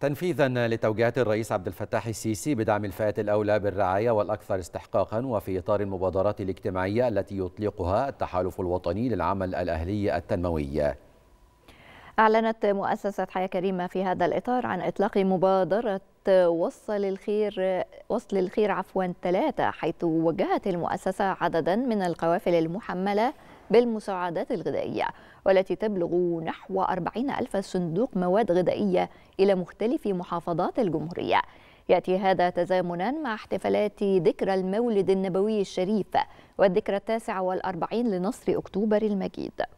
تنفيذا لتوجيهات الرئيس عبد الفتاح السيسي بدعم الفئات الاولى بالرعايه والاكثر استحقاقا وفي اطار المبادرات الاجتماعيه التي يطلقها التحالف الوطني للعمل الاهلي التنموي. أعلنت مؤسسة حياة كريمة في هذا الإطار عن إطلاق مبادرة وصل الخير وصل الخير عفوا ثلاثة حيث وجهت المؤسسة عددا من القوافل المحملة بالمساعدات الغذائية والتي تبلغ نحو 40 ألف صندوق مواد غذائية إلى مختلف محافظات الجمهورية يأتي هذا تزامنا مع احتفالات ذكرى المولد النبوي الشريف والذكرى التاسعة والأربعين لنصر أكتوبر المجيد